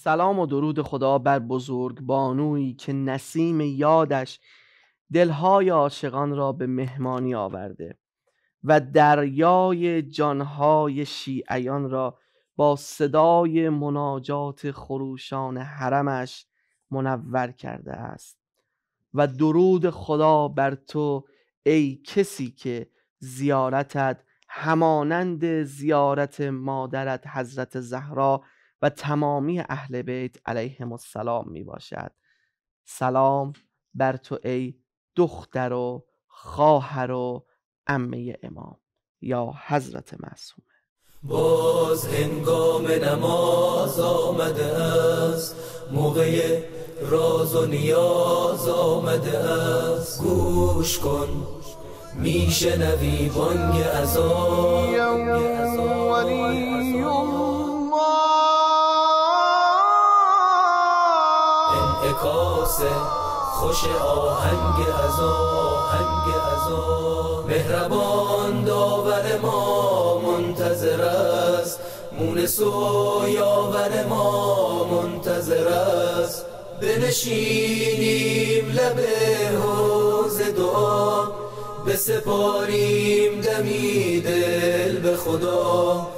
سلام و درود خدا بر بزرگ بانویی که نسیم یادش دلهای عاشقان را به مهمانی آورده و دریای جانهای شیعیان را با صدای مناجات خروشان حرمش منور کرده است و درود خدا بر تو ای کسی که زیارتت همانند زیارت مادرت حضرت زهرا و تمامی اهل بیت علیهم السلام می باشد سلام بر تو ای دختر و خواهر و امه امام یا حضرت معصومه باز هنگام نماز آمده است موقع راز و نیاز آمده است گوش کن میشنوی بانگ از آن خوش آهنگ از آهنگ از مهربان داور ما منتظر است مونس و یاور ما منتظر است بنشینیم لب حوز دعا بسپاریم دمی دل به خدا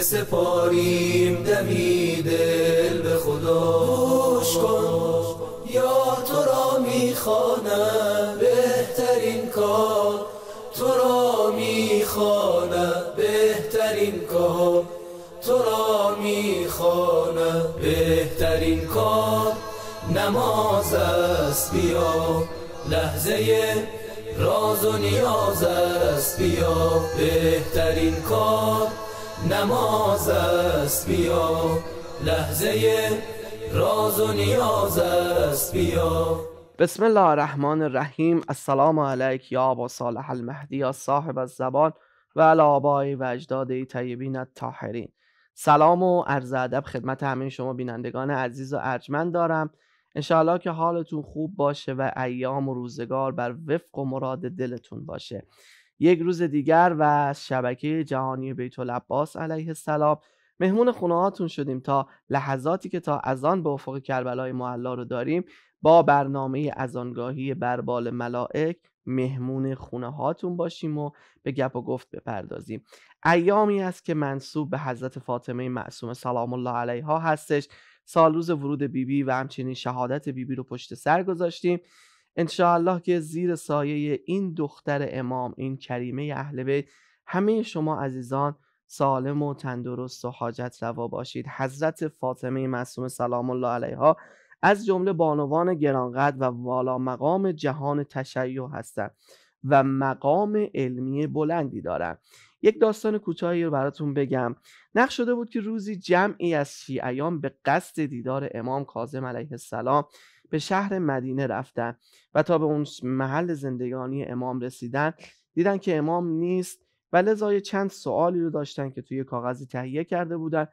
سپاریم دمی دل به خدا کن تو را میخوانم بهترین کار تو را میخوانم بهترین کار تو را میخوانم بهترین کار نماز است بیا لحظه راز و نیاز است بیا بهترین کار نماز است بیا لحظه راز و نیاز است بیا بسم الله الرحمن الرحیم السلام علیک یا ابا صالح المهدی یا صاحب الزبان و الابای و اجداد طیبین الطاهرین سلام و عرض ادب خدمت همه شما بینندگان عزیز و ارجمند دارم انشاالله که حالتون خوب باشه و ایام و روزگار بر وفق و مراد دلتون باشه یک روز دیگر و شبکه جهانی بیت العباس علیه السلام مهمون خونه هاتون شدیم تا لحظاتی که تا آن به افق کربلای معلا رو داریم با برنامه بر بربال ملائک مهمون خونه هاتون باشیم و به گپ و گفت بپردازیم ایامی است که منصوب به حضرت فاطمه معصوم سلام الله علیها هستش روز ورود بیبی بی و همچنین شهادت بیبی بی رو پشت سر گذاشتیم انشاءالله که زیر سایه این دختر امام این کریمه اهل بیت همه شما عزیزان سالم و تندرست و حاجت روا باشید حضرت فاطمه معصومه سلام الله علیها از جمله بانوان گرانقدر و والا مقام جهان تشیع هستند و مقام علمی بلندی دارند یک داستان کوتاهی رو براتون بگم نقش شده بود که روزی جمعی از شیعیان به قصد دیدار امام کاظم علیه السلام به شهر مدینه رفتن و تا به اون محل زندگانی امام رسیدن دیدن که امام نیست و لذا چند سوالی رو داشتن که توی کاغذی تهیه کرده بودن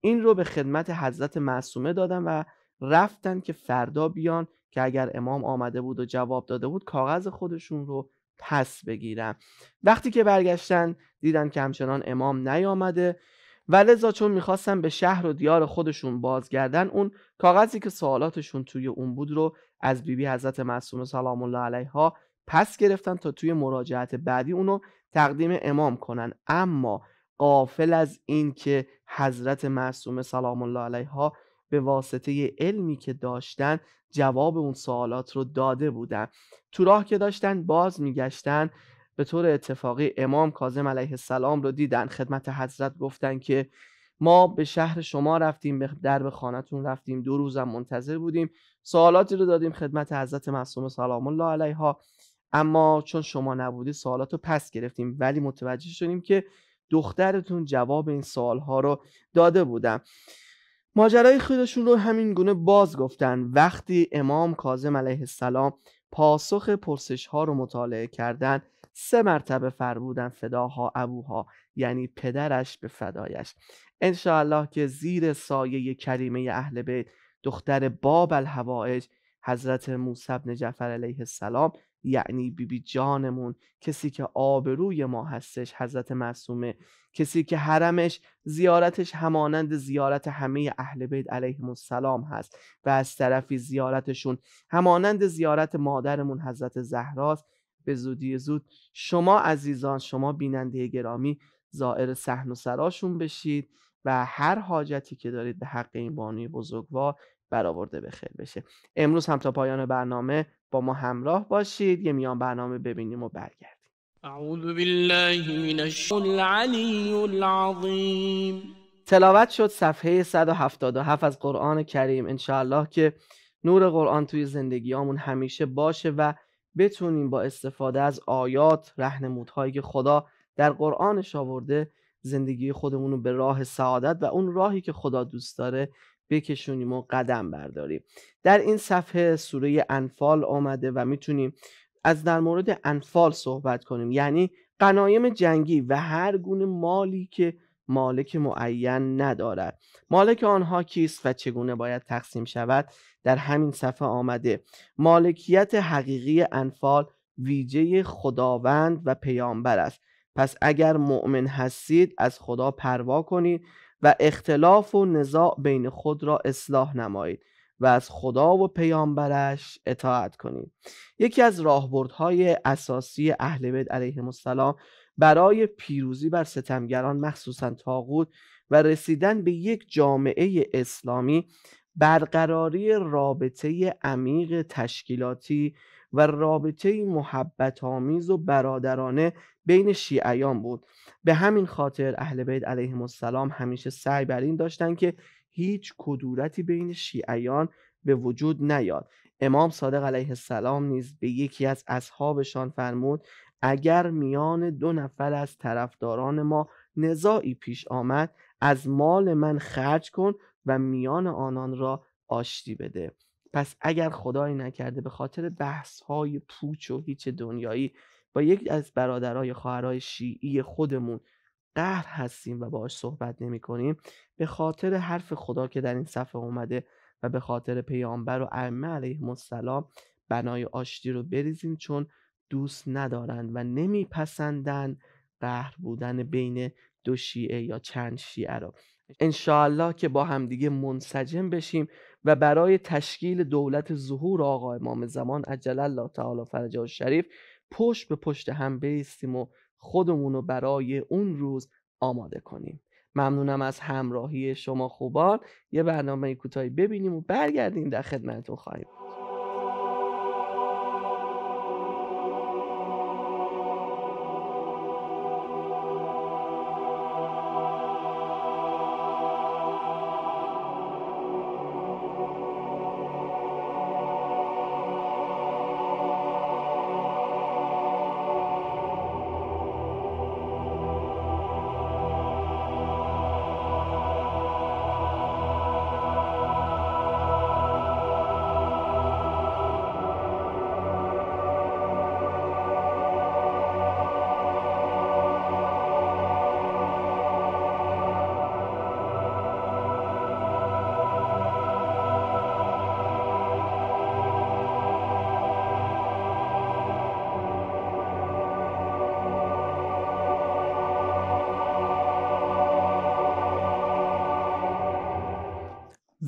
این رو به خدمت حضرت معصومه دادن و رفتن که فردا بیان که اگر امام آمده بود و جواب داده بود کاغذ خودشون رو پس بگیرن وقتی که برگشتن دیدن که همچنان امام نیامده و لذا چون میخواستن به شهر و دیار خودشون بازگردن اون کاغذی که سوالاتشون توی اون بود رو از بیبی حضرت معصومه سلام الله علیها پس گرفتن تا توی مراجعت بعدی اونو تقدیم امام کنن اما قافل از این که حضرت معصومه سلام الله علیها به واسطه علمی که داشتن جواب اون سوالات رو داده بودن تو راه که داشتن باز میگشتن به طور اتفاقی امام کاظم علیه السلام رو دیدن خدمت حضرت گفتن که ما به شهر شما رفتیم به درب خانتون رفتیم دو روزم منتظر بودیم سوالاتی رو دادیم خدمت حضرت معصومه سلام الله علیها اما چون شما نبودی سوالات رو پس گرفتیم ولی متوجه شدیم که دخترتون جواب این ها رو داده بودم ماجرای خودشون رو همین گونه باز گفتن وقتی امام کاظم علیه السلام پاسخ پرسش ها رو مطالعه کردن سه مرتبه بودن فداها ابوها یعنی پدرش به فدایش انشاءالله که زیر سایه کریمه اهل بیت دختر باب الهوائج حضرت موسی بن جعفر علیه السلام یعنی بیبی بی جانمون کسی که آبروی ما هستش حضرت معصومه کسی که حرمش زیارتش همانند زیارت همه اهل بیت علیهم السلام هست و از طرفی زیارتشون همانند زیارت مادرمون حضرت زهراست به زودی زود شما عزیزان شما بیننده گرامی زائر صحن و سراشون بشید و هر حاجتی که دارید به حق این بانوی بزرگوار برآورده به خیر بشه امروز هم تا پایان برنامه با ما همراه باشید یه میان برنامه ببینیم و برگردیم اعوذ بالله من العلی العظیم تلاوت شد صفحه 177 از قرآن کریم انشاءالله که نور قرآن توی زندگیامون همیشه باشه و بتونیم با استفاده از آیات رهنمودهایی که خدا در قرآنش آورده زندگی خودمون رو به راه سعادت و اون راهی که خدا دوست داره بکشونیم و قدم برداریم در این صفحه سوره انفال آمده و میتونیم از در مورد انفال صحبت کنیم یعنی قنایم جنگی و هر گونه مالی که مالک معین ندارد مالک آنها کیست و چگونه باید تقسیم شود در همین صفحه آمده مالکیت حقیقی انفال ویژه خداوند و پیامبر است پس اگر مؤمن هستید از خدا پروا کنید و اختلاف و نزاع بین خود را اصلاح نمایید و از خدا و پیامبرش اطاعت کنید یکی از راهبردهای اساسی اهل بیت علیه السلام برای پیروزی بر ستمگران مخصوصا تاغوت و رسیدن به یک جامعه اسلامی برقراری رابطه عمیق تشکیلاتی و رابطه محبت آمیز و برادرانه بین شیعیان بود به همین خاطر اهل بیت علیه السلام همیشه سعی بر این داشتن که هیچ کدورتی بین شیعیان به وجود نیاد امام صادق علیه السلام نیز به یکی از اصحابشان فرمود اگر میان دو نفر از طرفداران ما نزاعی پیش آمد از مال من خرج کن و میان آنان را آشتی بده پس اگر خدایی نکرده به خاطر بحث های پوچ و هیچ دنیایی با یک از برادرای خواهرای شیعی خودمون قهر هستیم و باهاش صحبت نمی کنیم به خاطر حرف خدا که در این صفحه اومده و به خاطر پیامبر و ائمه علیه السلام بنای آشتی رو بریزیم چون دوست ندارند و نمیپسندند قهر بودن بین دو شیعه یا چند شیعه رو انشاالله که با همدیگه منسجم بشیم و برای تشکیل دولت ظهور آقا امام زمان عجل الله تعالی فرجه شریف پشت به پشت هم بیستیم و خودمون رو برای اون روز آماده کنیم ممنونم از همراهی شما خوبان یه برنامه کوتاهی ببینیم و برگردیم در خدمتتون خواهیم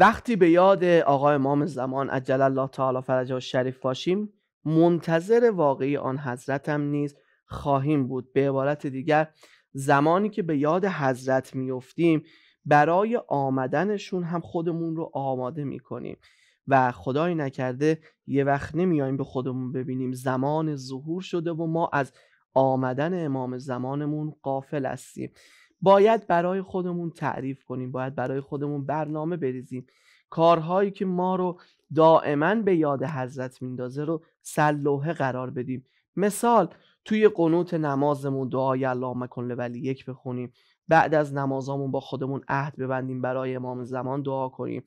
وقتی به یاد آقا امام زمان عجل الله تعالی فرجه و شریف باشیم منتظر واقعی آن حضرت هم نیز خواهیم بود به عبارت دیگر زمانی که به یاد حضرت میفتیم برای آمدنشون هم خودمون رو آماده میکنیم و خدای نکرده یه وقت نمیایم به خودمون ببینیم زمان ظهور شده و ما از آمدن امام زمانمون قافل هستیم باید برای خودمون تعریف کنیم باید برای خودمون برنامه بریزیم کارهایی که ما رو دائما به یاد حضرت میندازه رو سلوحه قرار بدیم مثال توی قنوت نمازمون دعای اللهم کن لولی یک بخونیم بعد از نمازامون با خودمون عهد ببندیم برای امام زمان دعا کنیم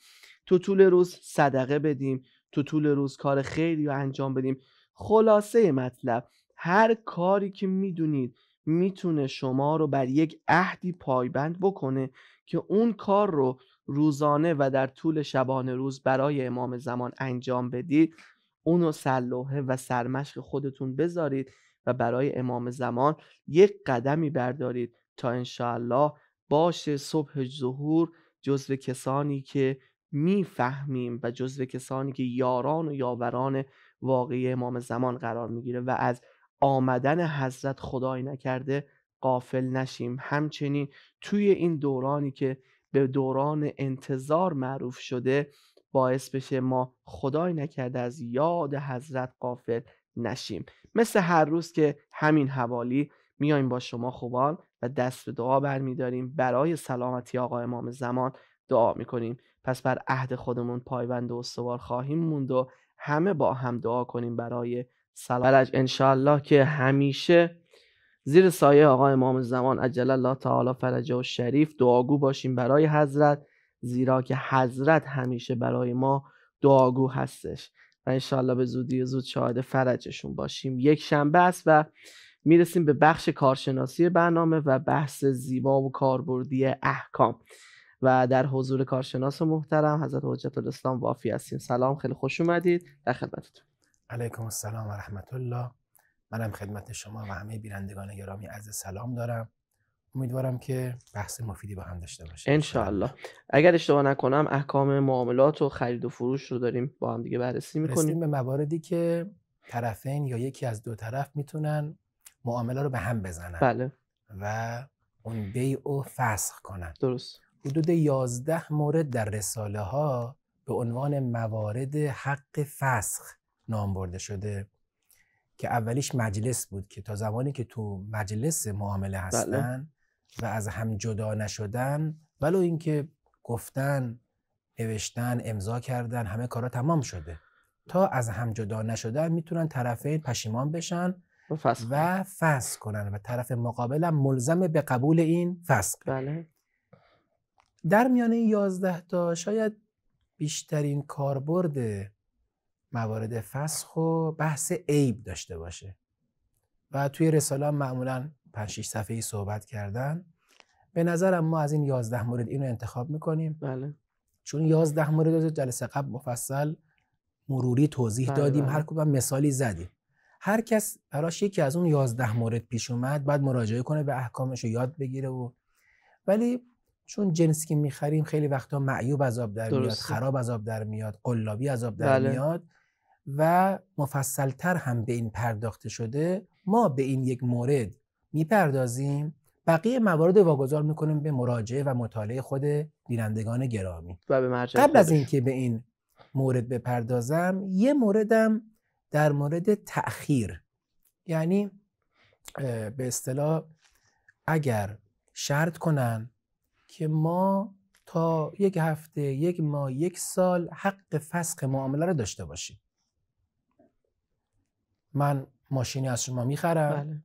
تو طول روز صدقه بدیم تو طول روز کار خیری رو انجام بدیم خلاصه مطلب هر کاری که میدونید میتونه شما رو بر یک عهدی پایبند بکنه که اون کار رو روزانه و در طول شبانه روز برای امام زمان انجام بدید اونو سلوحه و سرمشق خودتون بذارید و برای امام زمان یک قدمی بردارید تا انشاءالله باشه صبح ظهور جزو کسانی که میفهمیم و جزو کسانی که یاران و یاوران واقعی امام زمان قرار میگیره و از آمدن حضرت خدای نکرده قافل نشیم همچنین توی این دورانی که به دوران انتظار معروف شده باعث بشه ما خدای نکرده از یاد حضرت قافل نشیم مثل هر روز که همین حوالی میایم با شما خوبان و دست به دعا برمیداریم برای سلامتی آقا امام زمان دعا میکنیم پس بر عهد خودمون پایبند و استوار خواهیم موند و همه با هم دعا کنیم برای سلام شاء انشالله که همیشه زیر سایه آقا امام زمان عجل الله تعالی فرجه و شریف دعاگو باشیم برای حضرت زیرا که حضرت همیشه برای ما دعاگو هستش و انشالله به زودی زود شاهد فرجشون باشیم یک شنبه است و میرسیم به بخش کارشناسی برنامه و بحث زیبا و کاربردی احکام و در حضور کارشناس محترم حضرت حجت الاسلام وافی هستیم سلام خیلی خوش اومدید در خدمتتون علیکم السلام و رحمت الله منم خدمت شما و همه بینندگان گرامی از سلام دارم امیدوارم که بحث مفیدی با هم داشته باشیم انشاءالله اگر اشتباه نکنم احکام معاملات و خرید و فروش رو داریم با هم دیگه بررسی میکنیم به مواردی که طرفین یا یکی از دو طرف میتونن معامله رو به هم بزنن بله. و اون بیع و فسخ کنن درست حدود 11 مورد در رساله ها به عنوان موارد حق فسخ نام برده شده که اولیش مجلس بود که تا زمانی که تو مجلس معامله بله. هستن و از هم جدا نشدن ولو اینکه گفتن نوشتن امضا کردن همه کارا تمام شده تا از هم جدا نشدن میتونن طرفین پشیمان بشن و فسق کنن و طرف مقابل هم ملزم به قبول این فسق بله. در میانه 11 تا شاید بیشترین کاربرد موارد فسخ و بحث عیب داشته باشه و توی رساله هم معمولا 5 صفحه ای صحبت کردن به نظرم ما از این 11 مورد اینو انتخاب میکنیم بله چون 11 مورد جلسه قبل مفصل مروری توضیح بله، دادیم بله. هر کدوم مثالی زدیم هر کس براش یکی از اون 11 مورد پیش اومد بعد مراجعه کنه به احکامش رو یاد بگیره و ولی چون جنس که میخریم خیلی وقتا معیوب عذاب در میاد خراب عذاب در میاد قلابی عذاب در بله. میاد و مفصلتر هم به این پرداخته شده ما به این یک مورد میپردازیم بقیه موارد واگذار میکنیم به مراجعه و مطالعه خود بینندگان گرامی به قبل از اینکه به این مورد بپردازم یه موردم در مورد تأخیر یعنی به اصطلاح اگر شرط کنن که ما تا یک هفته یک ماه یک سال حق فسخ معامله رو داشته باشیم من ماشینی از شما میخرم بله.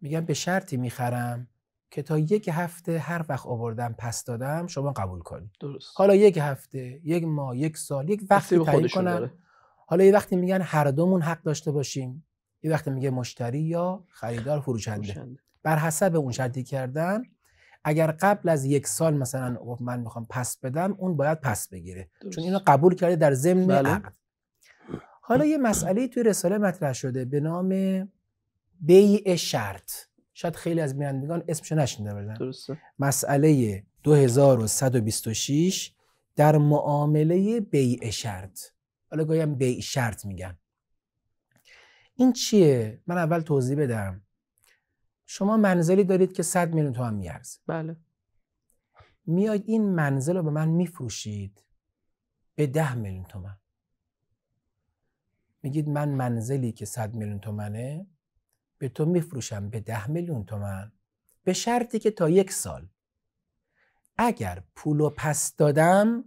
میگم به شرطی میخرم که تا یک هفته هر وقت آوردم پس دادم شما قبول کنید حالا یک هفته یک ماه یک سال یک وقتی تعیین کنم حالا یه وقتی میگن هر دومون حق داشته باشیم یه وقتی میگه مشتری یا خریدار فروشنده, بر حسب اون شرطی کردن اگر قبل از یک سال مثلا من میخوام پس بدم اون باید پس بگیره چون اینو قبول کرده در ضمن بله. حالا یه مسئله توی رساله مطرح شده به نام بیع شرط شاید خیلی از بینندگان اسمش نشنیده بودن درسته مسئله 2126 در معامله بیع شرط حالا گویم بیع شرط میگن این چیه من اول توضیح بدم شما منزلی دارید که 100 میلیون تومان میارزه بله میاید این منزل رو به من میفروشید به 10 میلیون تومن میگید من منزلی که 100 میلیون تومنه به تو میفروشم به 10 میلیون تومن به شرطی که تا یک سال اگر پول و پس دادم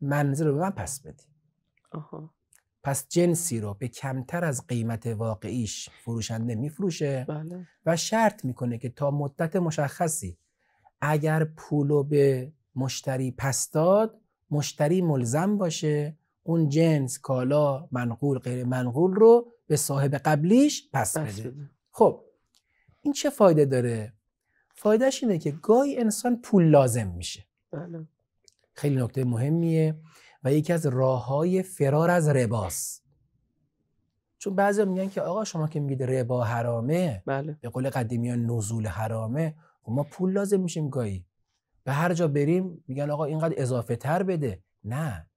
منزل رو به من پس بدی آها. پس جنسی رو به کمتر از قیمت واقعیش فروشنده میفروشه بله. و شرط میکنه که تا مدت مشخصی اگر پولو به مشتری پس داد مشتری ملزم باشه اون جنس کالا منقول غیر منقول رو به صاحب قبلیش پس بده خب این چه فایده داره فایدهش اینه که گاهی انسان پول لازم میشه بله. خیلی نکته مهمیه و یکی از راه های فرار از رباس. چون بعضی میگن که آقا شما که میگید ربا حرامه بله. به قول ها نزول حرامه خب ما پول لازم میشیم گاهی به هر جا بریم میگن آقا اینقدر اضافه تر بده نه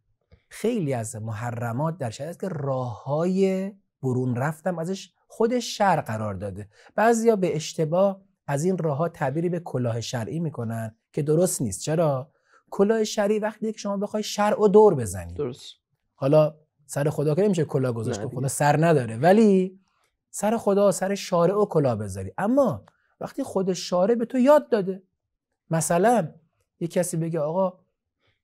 خیلی از محرمات در است که راه های برون رفتم ازش خود شر قرار داده بعضیا به اشتباه از این راه ها تعبیری به کلاه شرعی میکنن که درست نیست چرا کلاه شرعی وقتی که شما بخوای شرع و دور بزنی درست حالا سر خدا که نمیشه کلاه گذاشت که خدا سر نداره ولی سر خدا سر شارع و کلاه بذاری اما وقتی خود شارع به تو یاد داده مثلا یه کسی بگه آقا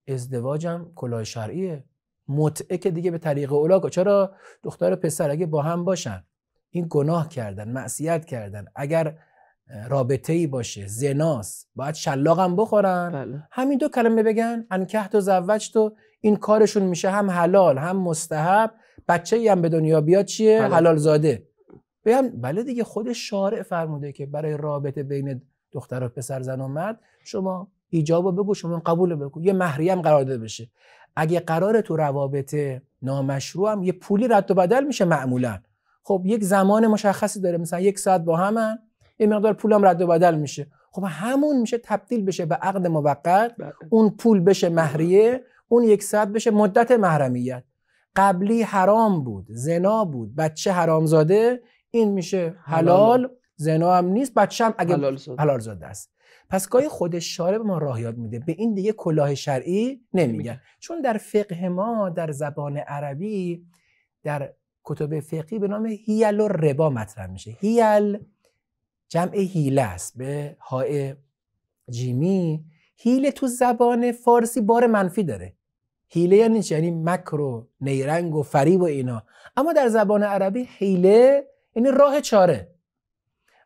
ازدواجم کلاه شرعیه متعه که دیگه به طریق اولا چرا دختر و پسر اگه با هم باشن این گناه کردن معصیت کردن اگر رابطه ای باشه زناس، باید شلاق هم بخورن بله. همین دو کلمه بگن انکهت و زوج تو این کارشون میشه هم حلال هم مستحب بچه ای هم به دنیا بیاد چیه بله. حلال زاده بله دیگه خود شارع فرموده که برای رابطه بین دختر و پسر زن و مرد شما ایجابو بگو شما قبول بگو یه مهریه هم داده بشه اگه قرار تو روابط نامشروع هم یه پولی رد و بدل میشه معمولا خب یک زمان مشخصی داره مثلا یک ساعت با هم یه مقدار پولم رد و بدل میشه خب همون میشه تبدیل بشه به عقد موقت بله. اون پول بشه مهریه اون یک ساعت بشه مدت محرمیت قبلی حرام بود زنا بود بچه حرام زاده این میشه حلال زنا هم نیست بچه هم اگه حلال زاده است پس گاهی خود شارع به ما راه یاد میده به این دیگه کلاه شرعی نمیگن چون در فقه ما در زبان عربی در کتب فقهی به نام هیل و ربا مطرح میشه هیل جمع هیله است به های جیمی هیله تو زبان فارسی بار منفی داره هیله یعنی چی یعنی مکر و نیرنگ و فریب و اینا اما در زبان عربی هیله یعنی راه چاره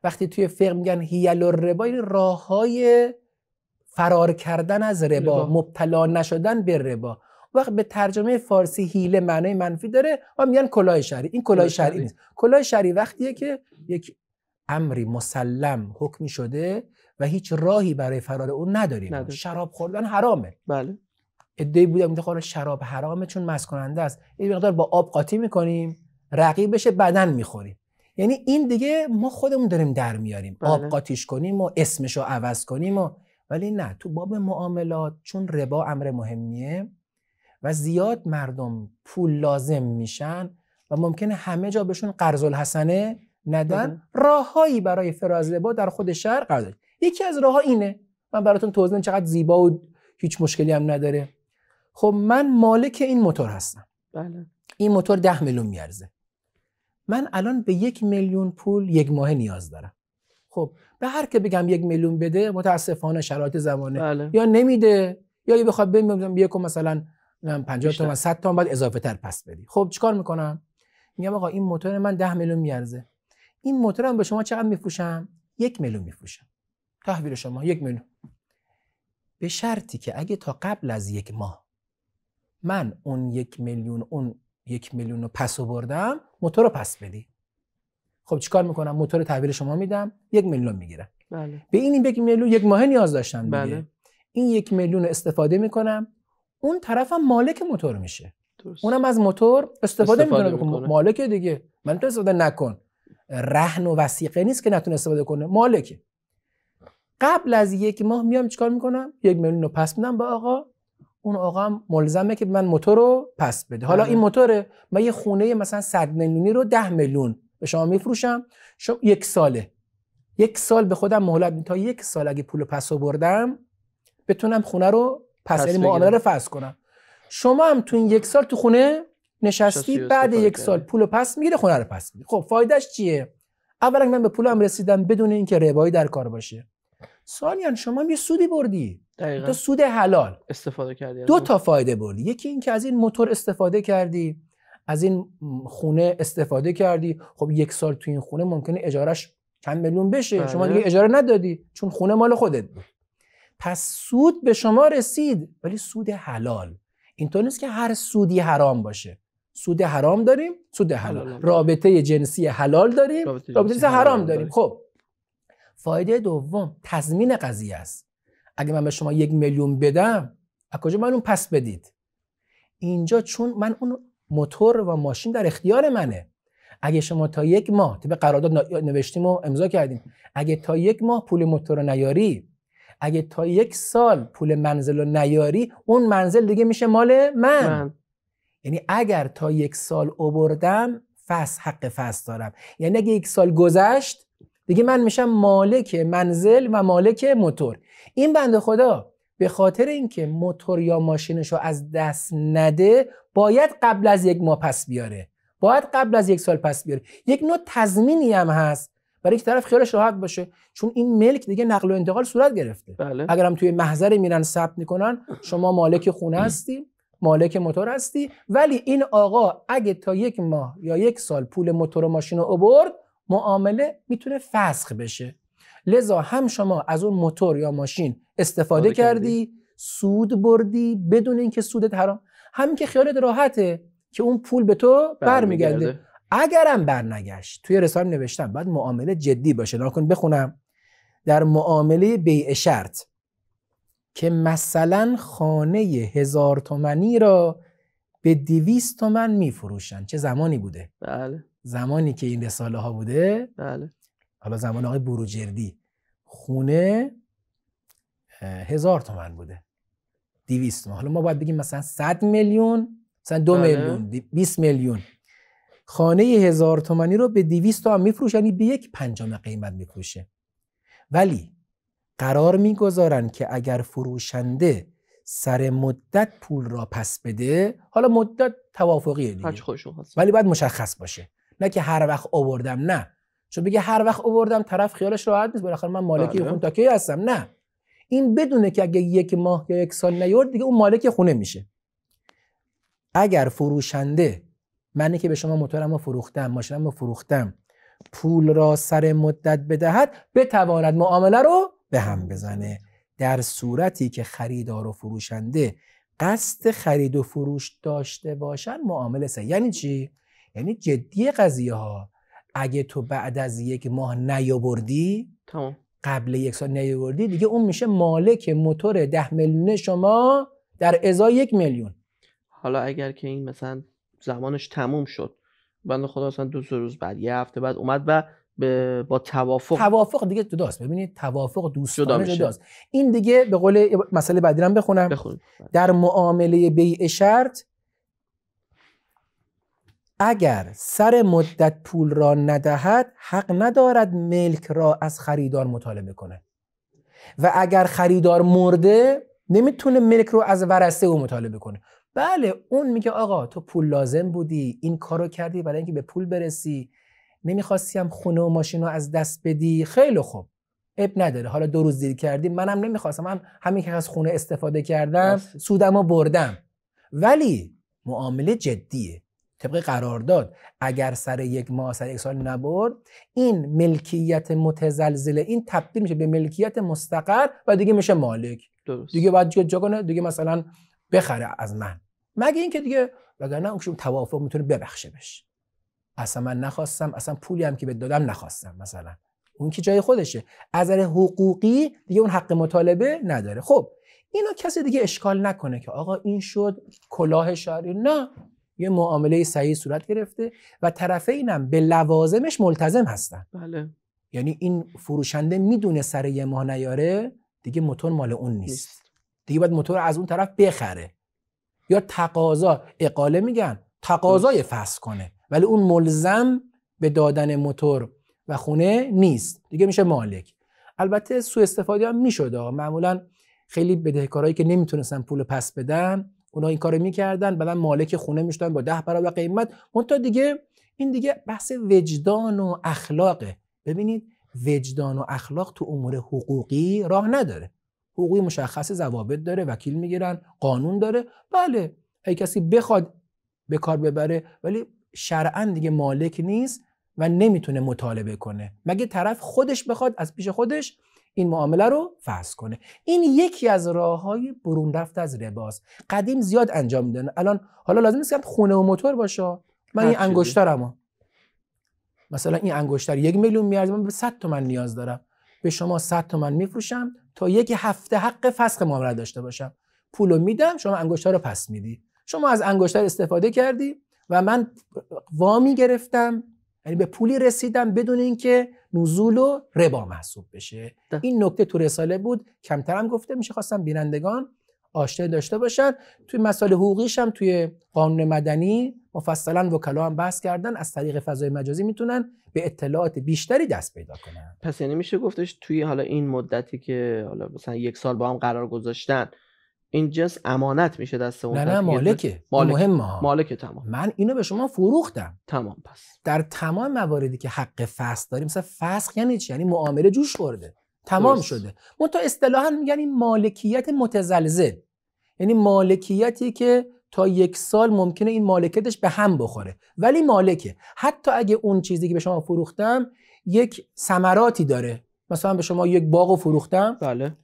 وقتی توی فقه میگن هیل و ربا راه های فرار کردن از ربا مبتلا نشدن به ربا وقت به ترجمه فارسی هیله معنی منفی داره و میگن کلاه شری این کلاه شرعی نیست کلاه شرعی وقتیه که یک امری مسلم حکمی شده و هیچ راهی برای فرار اون نداریم شراب خوردن حرامه بله بودم میگه خب شراب حرامه چون مسکننده است این مقدار با آب قاطی میکنیم بشه بدن میخوریم یعنی این دیگه ما خودمون داریم در میاریم آب بله. قاتیش کنیم و اسمش رو عوض کنیم و ولی نه تو باب معاملات چون ربا امر مهمیه و زیاد مردم پول لازم میشن و ممکنه همه جا بهشون قرض الحسنه ندن بله. راههایی برای فراز ربا در خود شهر قرار یکی از راه اینه من براتون توضیح چقدر زیبا و هیچ مشکلی هم نداره خب من مالک این موتور هستم بله. این موتور ده میلیون میارزه من الان به یک میلیون پول یک ماه نیاز دارم خب به هر که بگم یک میلیون بده متاسفانه شرایط زمانه بله. یا نمیده یا یه بخواد بگم یکو مثلا 50 تومن 100 تومن بعد اضافه تر پس بدی خب چیکار میکنم میگم آقا این موتور من 10 میلیون میارزه این موتورم به شما چقدر میفروشم یک میلیون میفروشم تحویل شما یک میلیون به شرطی که اگه تا قبل از یک ماه من اون یک میلیون اون یک میلیون رو پس بردم موتور رو پس بدی خب چیکار میکنم موتور تحویل شما میدم یک میلیون میگیرم بله. به این یک میلیون یک ماه نیاز داشتن بله. این یک میلیون استفاده میکنم اون طرفم مالک موتور میشه درست. اونم از موتور استفاده, استفاده میکنه, میکنه. خب مالک دیگه من تو استفاده نکن رهن و وسیقه نیست که نتونه استفاده کنه مالکه قبل از یک ماه میام چیکار میکنم یک میلیون رو پس میدم به آقا اون آقا ملزمه که من موتور رو پس بده حالا این بله. موتوره من یه خونه مثلا 100 میلیونی رو 10 میلیون به شما میفروشم شما یک ساله یک سال به خودم مهلت تا یک سال اگه پول پس بردم بتونم خونه رو پس یعنی معامله رو فصل کنم شما هم تو این یک سال تو خونه نشستی بعد یک سال پول پس میگیره خونه رو پس میگیره خب فایدهش چیه اولا من به پولم رسیدم بدون اینکه ربایی در کار باشه ثانیا شما هم یه سودی بردی دقیقا. تو سود حلال استفاده کردی دو تا فایده بردی یکی اینکه از این موتور استفاده کردی از این خونه استفاده کردی خب یک سال تو این خونه ممکنه اجارش چند میلیون بشه بله. شما دیگه اجاره ندادی چون خونه مال خودت پس سود به شما رسید ولی سود حلال اینطور نیست که هر سودی حرام باشه سود حرام داریم سود حلال, حلال. رابطه جنسی حلال داریم رابطه حرام, داریم, داریم. خب فایده دوم تضمین قضیه است اگه من به شما یک میلیون بدم از کجا من اون پس بدید اینجا چون من اون موتور و ماشین در اختیار منه اگه شما تا یک ماه به قرارداد نوشتیم و امضا کردیم اگه تا یک ماه پول موتور رو نیاری اگه تا یک سال پول منزل رو نیاری اون منزل دیگه میشه مال من, من. یعنی اگر تا یک سال عبردم فس حق فس دارم یعنی اگه یک سال گذشت دیگه من میشم مالک منزل و مالک موتور این بنده خدا به خاطر اینکه موتور یا ماشینش رو از دست نده باید قبل از یک ماه پس بیاره باید قبل از یک سال پس بیاره یک نوع تضمینی هم هست برای یک طرف خیالش راحت باشه چون این ملک دیگه نقل و انتقال صورت گرفته بله. اگر هم توی محضر میرن ثبت میکنن شما مالک خونه هستی مالک موتور هستی ولی این آقا اگه تا یک ماه یا یک سال پول موتور و ماشین رو معامله میتونه فسخ بشه لذا هم شما از اون موتور یا ماشین استفاده کردی سود بردی بدون اینکه سودت حرام هم که خیالت راحته که اون پول به تو برمیگرده اگرم برنگشت توی رسانه نوشتم بعد معامله جدی باشه ناکن بخونم در معامله بیع شرط که مثلا خانه هزار تومنی را به دیویست تومن میفروشن چه زمانی بوده بله زمانی که این رساله ها بوده بله حالا زمان آقای بروجردی خونه هزار تومن بوده دیویست حالا ما باید بگیم مثلا 100 میلیون مثلا دو بله. میلیون 20 میلیون خانه هزار تومنی رو به دیویست تومن میفروش یعنی به یک پنجم قیمت میفروشه ولی قرار میگذارن که اگر فروشنده سر مدت پول را پس بده حالا مدت توافقیه دیگه ولی باید مشخص باشه نه که هر وقت آوردم نه چون بگه هر وقت اووردم طرف خیالش راحت نیست بالاخره من مالک خونه بله. تا کی هستم نه این بدونه که اگه یک ماه یا یک سال نیورد دیگه اون مالک خونه میشه اگر فروشنده منی که به شما موتورم رو فروختم ماشینم رو فروختم پول را سر مدت بدهد بتواند معامله رو به هم بزنه در صورتی که خریدار و فروشنده قصد خرید و فروش داشته باشن معامله سه یعنی چی یعنی جدی قضیه ها اگه تو بعد از یک ماه نیاوردی تمام قبل یک سال نیاوردی دیگه اون میشه مالک موتور ده میلیون شما در ازای یک میلیون حالا اگر که این مثلا زمانش تموم شد بنده خدا دو سه روز بعد یه هفته بعد اومد و با توافق توافق دیگه جداست ببینید توافق دوستانه جداست این دیگه به قول مسئله بعدی را بخونم در معامله بیع شرط اگر سر مدت پول را ندهد حق ندارد ملک را از خریدار مطالبه کنه. و اگر خریدار مرده نمیتونه ملک رو از ورسته او مطالبه کنه بله اون میگه آقا تو پول لازم بودی این کارو کردی برای اینکه به پول برسی نمیخواستی هم خونه و ماشین رو از دست بدی خیلی خوب اب نداره حالا دو روز دیر کردی منم نمیخواستم من همین که از خونه استفاده کردم سودم رو بردم ولی معامله جدیه طبق داد اگر سر یک ماه سر یک سال نبرد این ملکیت متزلزل این تبدیل میشه به ملکیت مستقر و دیگه میشه مالک دیگه باید جا کنه دیگه مثلا بخره از من مگه اینکه دیگه نه اون توافق میتونه ببخشه بش اصلا من نخواستم اصلا پولی هم که به دادم نخواستم مثلا اون که جای خودشه از حقوقی دیگه اون حق مطالبه نداره خب اینو کسی دیگه اشکال نکنه که آقا این شد کلاه شاری نه یه معامله صحیح صورت گرفته و طرفینم به لوازمش ملتزم هستن بله. یعنی این فروشنده میدونه سر یه ماه نیاره دیگه موتور مال اون نیست دیگه باید موتور از اون طرف بخره یا تقاضا اقاله میگن تقاضای فصل کنه ولی اون ملزم به دادن موتور و خونه نیست دیگه میشه مالک البته سوء استفاده هم میشد معمولا خیلی بدهکارایی که نمیتونستن پول پس بدن اونا این کارو میکردن بعدا مالک خونه میشدن با ده برابر قیمت تا دیگه این دیگه بحث وجدان و اخلاقه ببینید وجدان و اخلاق تو امور حقوقی راه نداره حقوقی مشخص ضوابط داره وکیل میگیرن قانون داره بله ای کسی بخواد به کار ببره ولی شرعا دیگه مالک نیست و نمیتونه مطالبه کنه مگه طرف خودش بخواد از پیش خودش این معامله رو فرض کنه این یکی از راه های برون رفت از رباست. قدیم زیاد انجام میدن الان حالا لازم نیست که خونه و موتور باشه من این انگشترم مثلا این انگشتر یک میلیون میارزه من به 100 تومن نیاز دارم به شما 100 تومن میفروشم تا یک هفته حق فسخ معامله داشته باشم پولو میدم شما انگشتر رو پس میدی شما از انگشتر استفاده کردی و من وامی گرفتم یعنی به پولی رسیدن بدون اینکه نزول و ربا محسوب بشه این نکته تو رساله بود کمتر هم گفته میشه خواستم بینندگان آشته داشته باشن توی مسائل حقوقیش هم توی قانون مدنی مفصلا وکلا هم بحث کردن از طریق فضای مجازی میتونن به اطلاعات بیشتری دست پیدا کنن پس یعنی میشه گفتش توی حالا این مدتی که حالا مثلا یک سال با هم قرار گذاشتن این جنس امانت میشه دست اون نه مالکه مالک. مهم ها. تمام من اینو به شما فروختم تمام پس در تمام مواردی که حق فسخ داریم مثلا فسخ یعنی چی یعنی معامله جوش خورده تمام شده من تو اصطلاحا میگن این مالکیت متزلزل یعنی مالکیتی که تا یک سال ممکنه این مالکیتش به هم بخوره ولی مالکه حتی اگه اون چیزی که به شما فروختم یک ثمراتی داره مثلا به شما یک باغ فروختم بله.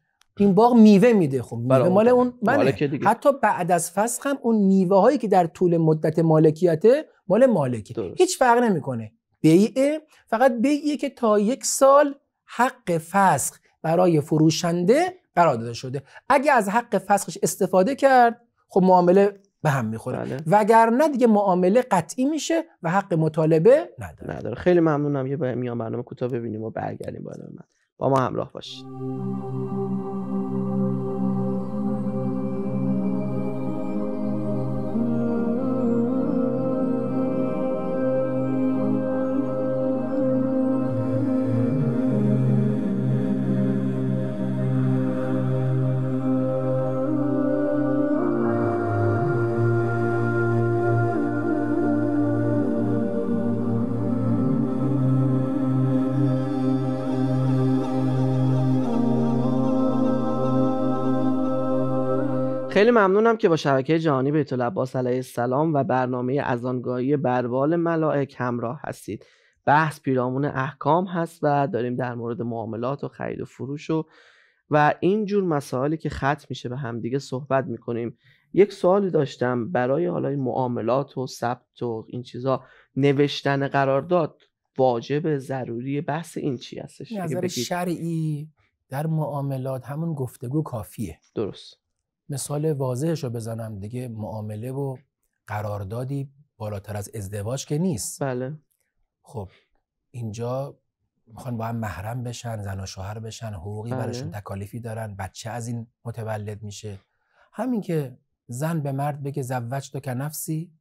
این باغ میوه میده خب میوه بله، مال اون منه بله. حتی بعد از فسخ هم اون میوه هایی که در طول مدت مالکیته مال مالکی هیچ فرق نمیکنه بیعه فقط بیعه که تا یک سال حق فسخ برای فروشنده قرار داده شده اگه از حق فسخش استفاده کرد خب معامله به هم میخوره بله. وگرنه دیگه معامله قطعی میشه و حق مطالبه نداره, نداره. خیلی ممنونم یه میان برنامه کوتاه ببینیم و برگردیم با من با ما همراه باشید خیلی ممنونم که با شبکه جهانی بیت العباس علیه السلام و برنامه ازانگاهی بروال ملائک همراه هستید بحث پیرامون احکام هست و داریم در مورد معاملات و خرید و فروش و و اینجور مسائلی که ختم میشه به همدیگه صحبت میکنیم یک سوالی داشتم برای حالا معاملات و ثبت و این چیزا نوشتن قرارداد واجب ضروری بحث این چی هستش نظر شرعی در معاملات همون گفتگو کافیه درست مثال واضحش رو بزنم دیگه معامله و قراردادی بالاتر از ازدواج که نیست بله خب اینجا میخوان با هم محرم بشن زن و شوهر بشن حقوقی بله. براشون تکالیفی دارن بچه از این متولد میشه همین که زن به مرد بگه زوج تو که نفسی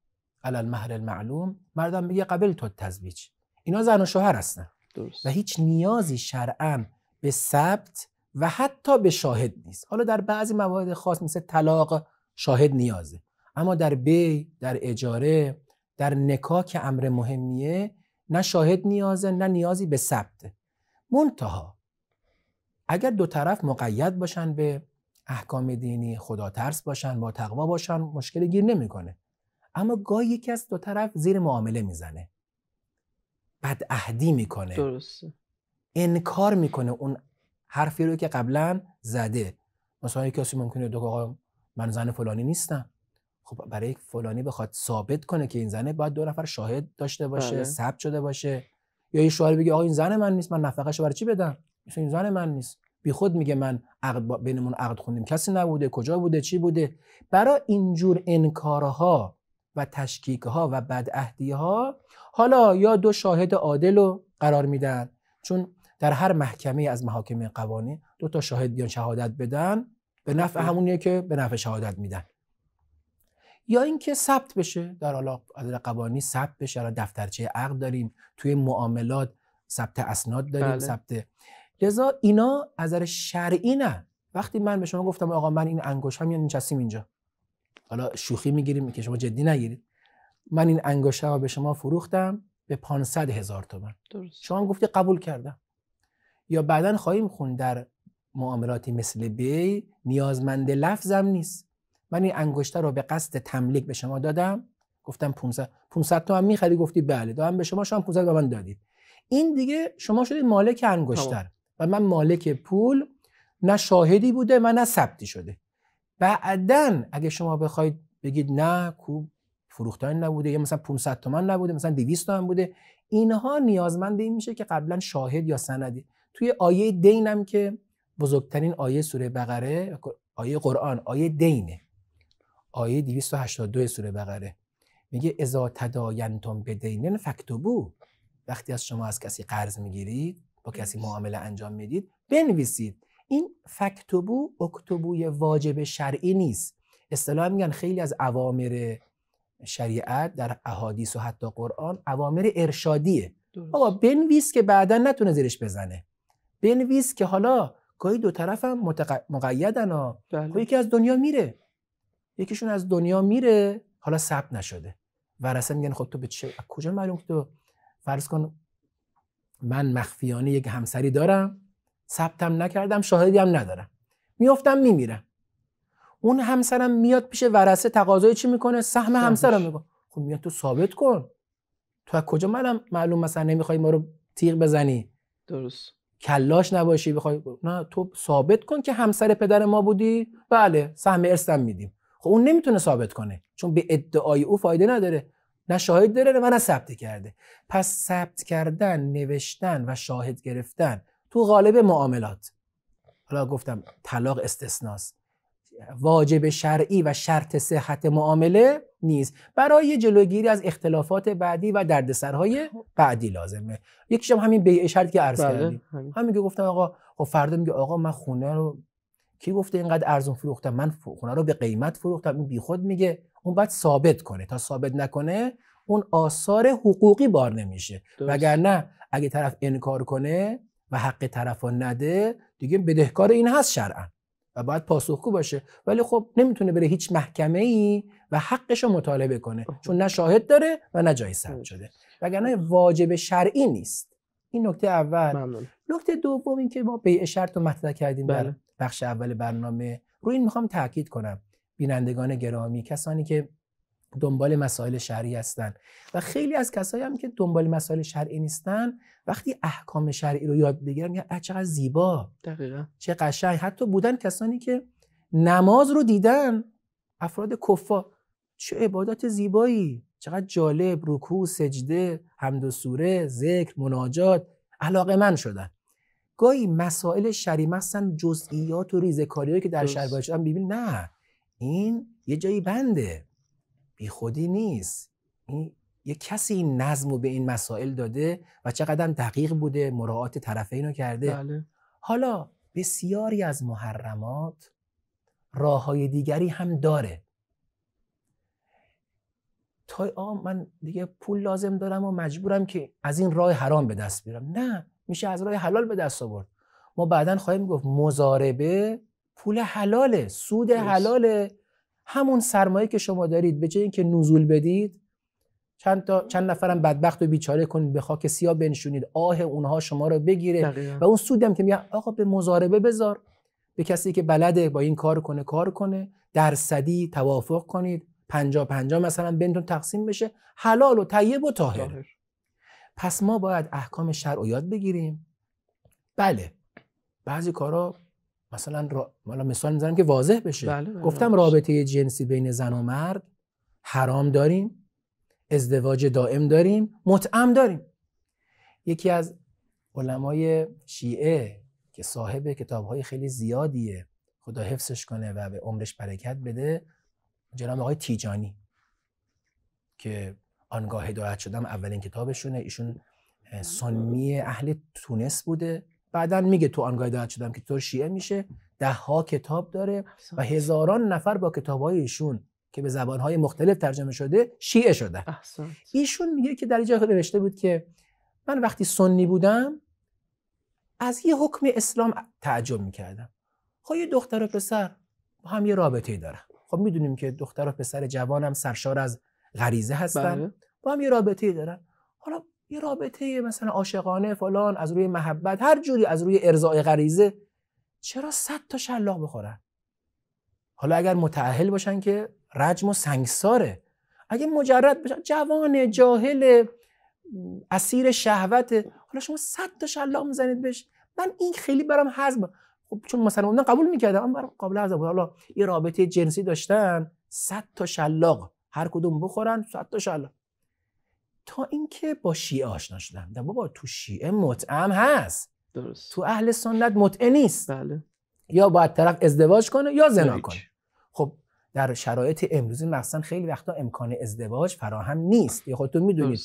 علی المهر المعلوم مردم بگه قبل تو تزویج اینا زن و شوهر هستن درست. و هیچ نیازی شرعا به ثبت و حتی به شاهد نیست حالا در بعضی موارد خاص مثل طلاق شاهد نیازه اما در بی در اجاره در نکاح که امر مهمیه نه شاهد نیازه نه نیازی به ثبت منتها اگر دو طرف مقید باشن به احکام دینی خدا ترس باشن با تقوا باشن مشکل گیر نمیکنه اما گاهی یکی از دو طرف زیر معامله میزنه بدعهدی میکنه درسته انکار میکنه اون حرفی رو که قبلا زده مثلا کسی ممکنه دو آقا من زن فلانی نیستم خب برای فلانی بخواد ثابت کنه که این زنه باید دو نفر شاهد داشته باشه بله. ثبت شده باشه یا این شوهر بگه آقا این زن من نیست من نفقهشو برای چی بدم مثلا این زن من نیست بی خود میگه من عقد بینمون عقد خوندیم کسی نبوده کجا بوده چی بوده برای اینجور انکارها و تشکیک ها و بدعهدی ها حالا یا دو شاهد عادل رو قرار میدن چون در هر محکمه از محاکم قوانین دو تا شاهد بیان شهادت بدن به نفع همونیه که به نفع شهادت میدن یا اینکه ثبت بشه در حالا قوانی ثبت بشه در دفترچه عقد داریم توی معاملات ثبت اسناد داریم بله. ثبت لذا اینا از شرعی نه وقتی من به شما گفتم آقا من این انگوش هم یعنی نشستیم اینجا حالا شوخی میگیریم که شما جدی نگیرید من این انگوش ها به شما فروختم به 500 هزار تومان درست. شما گفتی قبول کردم یا بعدا خواهیم خوند در معاملاتی مثل بی نیازمند لفظم نیست من این انگشتر رو به قصد تملیک به شما دادم گفتم 500 500 تومن می‌خری گفتی بله دادم به شما شما 500 به من دادید این دیگه شما شدید مالک انگشتر و من مالک پول نه شاهدی بوده و نه ثبتی شده بعدا اگه شما بخواید بگید نه کو فروختن نبوده یا مثلا 500 تومن نبوده مثلا 200 تومن بوده اینها نیازمند این میشه که قبلا شاهد یا سندی توی آیه دینم که بزرگترین آیه سوره بقره آیه قرآن آیه دینه آیه 282 سوره بقره میگه اذا تداینتم به دینن یعنی فکتبو وقتی از شما از کسی قرض میگیرید با کسی معامله انجام میدید بنویسید این فکتبو اکتبوی واجب شرعی نیست اصطلاح میگن خیلی از اوامر شریعت در احادیث و حتی قرآن اوامر ارشادیه آقا بنویس که بعدا نتونه زیرش بزنه بنویس که حالا گاهی دو طرفم متق... مقیدن ها بله. یکی از دنیا میره یکیشون از دنیا میره حالا ثبت نشده ورسه میگن خب تو به چه کجا معلوم تو فرض کن من مخفیانه یک همسری دارم ثبتم نکردم شاهدی هم ندارم میافتم میمیرم اون همسرم میاد پیش ورسه تقاضای چی میکنه سهم همسرم خب میگه خب میاد تو ثابت کن تو از کجا معلوم مثلا نمیخوای ما رو تیغ بزنی درست کلاش نباشی بخوای نه تو ثابت کن که همسر پدر ما بودی بله سهم ارثم میدیم خب اون نمیتونه ثابت کنه چون به ادعای او فایده نداره نه شاهد داره و نه ثبت کرده پس ثبت کردن نوشتن و شاهد گرفتن تو غالب معاملات حالا گفتم طلاق استثناست واجب شرعی و شرط صحت معامله نیست برای جلوگیری از اختلافات بعدی و دردسرهای خب. بعدی لازمه یکیش هم همین بیعه شرط که عرض بله، کردیم همین. که گفتم آقا خب فردا میگه آقا من خونه رو کی گفته اینقدر ارزون فروختم من خونه رو به قیمت فروختم این بیخود میگه اون باید ثابت کنه تا ثابت نکنه اون آثار حقوقی بار نمیشه وگرنه اگه طرف انکار کنه و حق طرف نده دیگه بدهکار این هست شرعن و باید پاسخگو باشه ولی خب نمیتونه بره هیچ محکمه ای و حقش رو مطالبه کنه خب. چون نه شاهد داره و نه جای ثبت خب. شده وگرنه واجب شرعی نیست این نکته اول نکته دوم این که ما بیع شرط رو مطرح کردیم بله. بخش اول برنامه روی این میخوام تاکید کنم بینندگان گرامی کسانی که دنبال مسائل شرعی هستن و خیلی از کسایی هم که دنبال مسائل شرعی نیستن وقتی احکام شرعی رو یاد بگیرن میگن چقدر زیبا دقیقا. چه قشنگ حتی بودن کسانی که نماز رو دیدن افراد کفا چه عبادات زیبایی چقدر جالب رکوع سجده حمد و سوره ذکر مناجات علاقه من شدن گاهی مسائل شرعی مثلا جزئیات و ریزکاریایی که در شرع شدن ببین نه این یه جایی بنده خودی نیست این یه کسی این نظم رو به این مسائل داده و چقدر دقیق بوده مراعات طرفین رو کرده بله. حالا بسیاری از محرمات راه های دیگری هم داره تا من دیگه پول لازم دارم و مجبورم که از این راه حرام به دست بیارم نه میشه از راه حلال به دست آورد ما بعدا خواهیم گفت مزاربه پول حلاله سود حلاله همون سرمایه که شما دارید به جای اینکه نزول بدید چند, تا، چند نفرم بدبخت و بیچاره کنید به خاک سیاه بنشونید آه اونها شما رو بگیره و اون هم که میگن آقا به مزاربه بذار به کسی که بلده با این کار کنه کار کنه درصدی توافق کنید پنجا پنجا مثلا بینتون تقسیم بشه حلال و طیب و طاهر پس ما باید احکام شرع یاد بگیریم بله بعضی کارا مثلا را... مثلا مثال میزنم که واضح بشه بله، بله، گفتم رابطه جنسی بین زن و مرد حرام داریم ازدواج دائم داریم متعم داریم یکی از علمای شیعه که صاحب های خیلی زیادیه خدا حفظش کنه و به عمرش برکت بده جناب آقای تیجانی که آنگاه هدایت شدم اولین کتابشونه ایشون سنی اهل تونس بوده بعدا میگه تو آنگاه دعوت شدم که تو شیعه میشه ده ها کتاب داره و هزاران نفر با کتاب ایشون که به زبانهای مختلف ترجمه شده شیعه شده ایشون میگه که در جای نوشته بود که من وقتی سنی بودم از یه حکم اسلام تعجب میکردم خب یه دختر و پسر با هم یه رابطه دارن خب میدونیم که دختر و پسر جوان هم سرشار از غریزه هستن بله. با هم یه رابطه دارن حالا یه رابطه مثلا عاشقانه فلان از روی محبت هر جوری از روی ارزای غریزه چرا صد تا شلاق بخورن حالا اگر متعهل باشن که رجم و سنگساره اگه مجرد باشن جوان جاهل اسیر شهوت حالا شما صد تا شلاق میزنید بهش من این خیلی برام حزم خب چون مثلا اون قبول میکردم من برام قابل حزم حالا یه رابطه جنسی داشتن صد تا شلاق هر کدوم بخورن صد تا شلاق تا اینکه با شیعه آشنا شدم بابا تو شیعه متعم هست درست. تو اهل سنت متعه نیست بله. یا باید طرف ازدواج کنه یا زنا کنه خب در شرایط امروزی مثلا خیلی وقتا امکان ازدواج فراهم نیست یا تو میدونید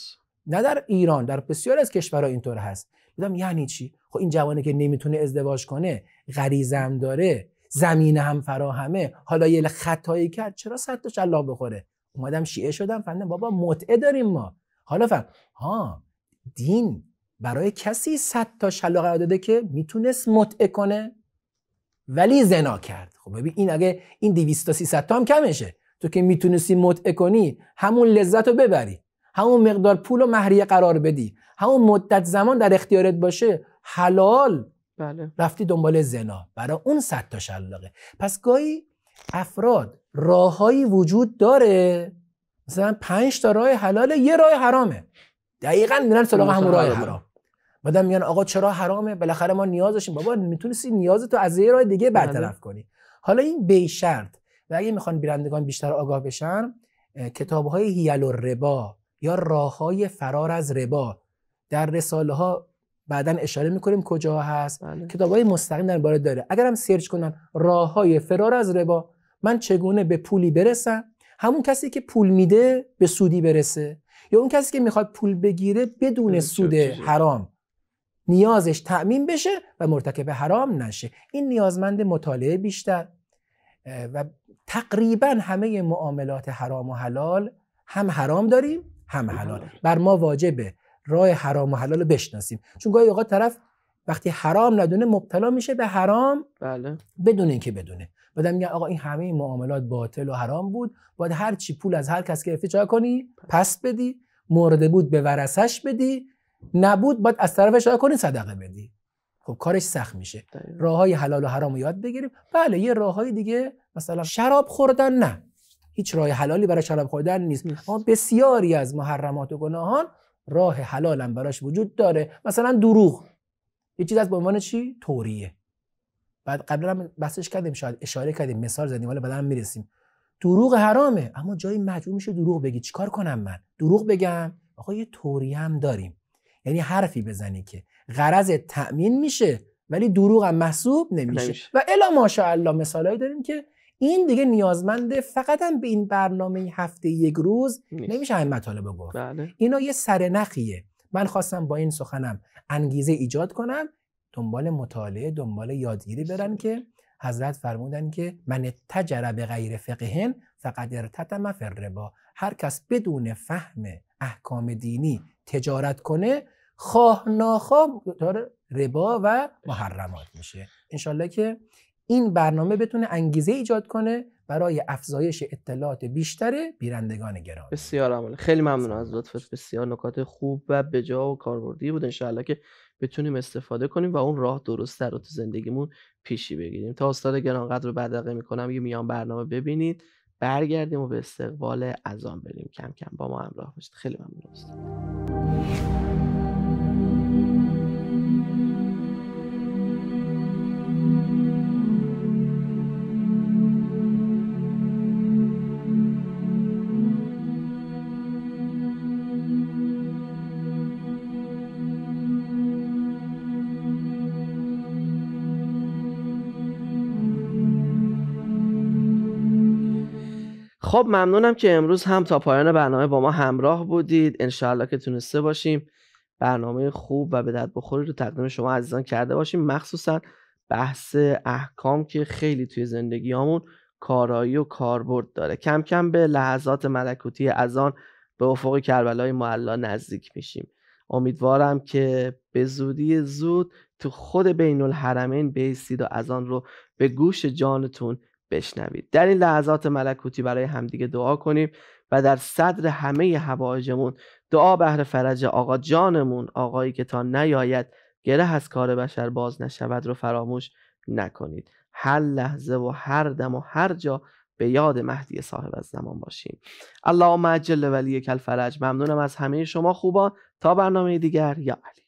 نه در ایران در بسیار از کشورها اینطور هست دیدم یعنی چی خب این جوانه که نمیتونه ازدواج کنه غریزم داره زمینه هم فراهمه حالا یه خطایی کرد چرا صد تا بخوره اومدم شیعه شدم فهمیدم بابا متعه داریم ما حالا فهم ها دین برای کسی صد تا شلاق داده که میتونست متعه کنه ولی زنا کرد خب ببین این اگه این 200 تا 300 تا هم کمشه تو که میتونستی متعه کنی همون لذت رو ببری همون مقدار پول و مهریه قرار بدی همون مدت زمان در اختیارت باشه حلال بله. رفتی دنبال زنا برای اون صد تا شلاقه پس گاهی افراد راههایی وجود داره مثلا پنج تا راه حلال یه راه حرامه دقیقا میرن سراغ همون راه حرام بعد میگن آقا چرا حرامه بالاخره ما نیاز داشتیم بابا میتونستی نیاز تو از یه راه دیگه بله. برطرف کنی حالا این بی و اگه میخوان بیرندگان بیشتر آگاه بشن کتاب های هیل و ربا یا راه های فرار از ربا در رساله ها بعدا اشاره میکنیم کجا هست بله. کتاب های مستقیم در باره داره اگر هم سرچ کنن راه های فرار از ربا من چگونه به پولی برسم همون کسی که پول میده به سودی برسه یا اون کسی که میخواد پول بگیره بدون سود حرام نیازش تأمین بشه و مرتکب حرام نشه این نیازمند مطالعه بیشتر و تقریبا همه معاملات حرام و حلال هم حرام داریم هم حلال بر ما واجبه راه حرام و حلال رو بشناسیم چون گاهی اوقات طرف وقتی حرام ندونه مبتلا میشه به حرام بله. بدون اینکه بدونه بعد میگن آقا این همه این معاملات باطل و حرام بود باید هر چی پول از هر کس که چرا کنی پس بدی مورد بود به ورسش بدی نبود باید از طرفش کنی صدقه بدی خب کارش سخت میشه راه های حلال و حرام رو یاد بگیریم بله یه راه های دیگه مثلا شراب خوردن نه هیچ راه حلالی برای شراب خوردن نیست اما بسیاری از محرمات و گناهان راه حلال هم براش وجود داره مثلا دروغ یه چیز از به عنوان چی توریه بعد قبلا هم بحثش کردیم شاید اشاره کردیم مثال زدیم حالا بعدا میرسیم دروغ حرامه اما جایی مجبور میشه دروغ بگی چیکار کنم من دروغ بگم آقا یه طوری هم داریم یعنی حرفی بزنی که غرض تأمین میشه ولی دروغ هم محسوب نمیشه, و الا ماشاءالله مثالایی داریم که این دیگه نیازمند فقط هم به این برنامه هفته یک روز نمیشه همین مطالب گفت بله. اینا یه سرنخیه من خواستم با این سخنم انگیزه ایجاد کنم دنبال مطالعه دنبال یادگیری برن که حضرت فرمودن که من تجرب به غیر فقهن فقد ارتتم فر الربا هر کس بدون فهم احکام دینی تجارت کنه خواه ناخواه داره ربا و محرمات میشه انشالله که این برنامه بتونه انگیزه ایجاد کنه برای افزایش اطلاعات بیشتر بیرندگان گران بسیار عمال. خیلی ممنون از لطفت بسیار نکات خوب و بجا و کاربردی بود انشالله که بتونیم استفاده کنیم و اون راه درست رو تو زندگیمون پیشی بگیریم تا استاد گرانقدر رو بدقه میکنم یه میان برنامه ببینید برگردیم و به استقبال آن بریم کم کم با ما همراه باشید خیلی ممنون خب ممنونم که امروز هم تا پایان برنامه با ما همراه بودید انشاءالله که تونسته باشیم برنامه خوب و به درد بخوری رو تقدیم شما عزیزان کرده باشیم مخصوصا بحث احکام که خیلی توی زندگی زندگیامون کارایی و کاربرد داره کم کم به لحظات ملکوتی از آن به افق کربلای معلا نزدیک میشیم امیدوارم که به زودی زود تو خود بین الحرمین بیستید و از آن رو به گوش جانتون بشنوید در این لحظات ملکوتی برای همدیگه دعا کنیم و در صدر همه هوایجمون دعا بهر فرج آقا جانمون آقایی که تا نیاید گره از کار بشر باز نشود رو فراموش نکنید هر لحظه و هر دم و هر جا به یاد مهدی صاحب از زمان باشیم اللهم عجل ولی کل فرج ممنونم از همه شما خوبان تا برنامه دیگر یا علی